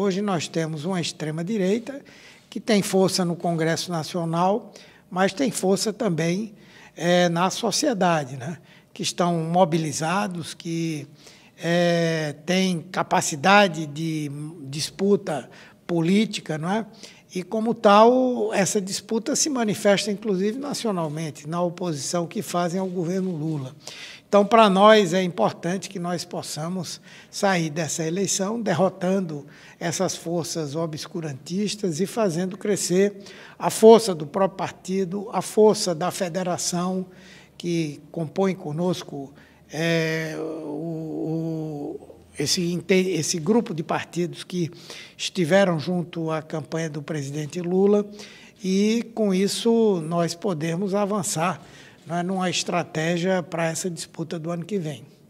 Hoje nós temos uma extrema-direita que tem força no Congresso Nacional, mas tem força também é, na sociedade, né? que estão mobilizados, que é, têm capacidade de disputa política, não é? E, como tal, essa disputa se manifesta, inclusive, nacionalmente, na oposição que fazem ao governo Lula. Então, para nós é importante que nós possamos sair dessa eleição derrotando essas forças obscurantistas e fazendo crescer a força do próprio partido, a força da federação que compõe conosco é, o, o esse, esse grupo de partidos que estiveram junto à campanha do presidente Lula, e com isso nós podemos avançar né? não é numa estratégia para essa disputa do ano que vem.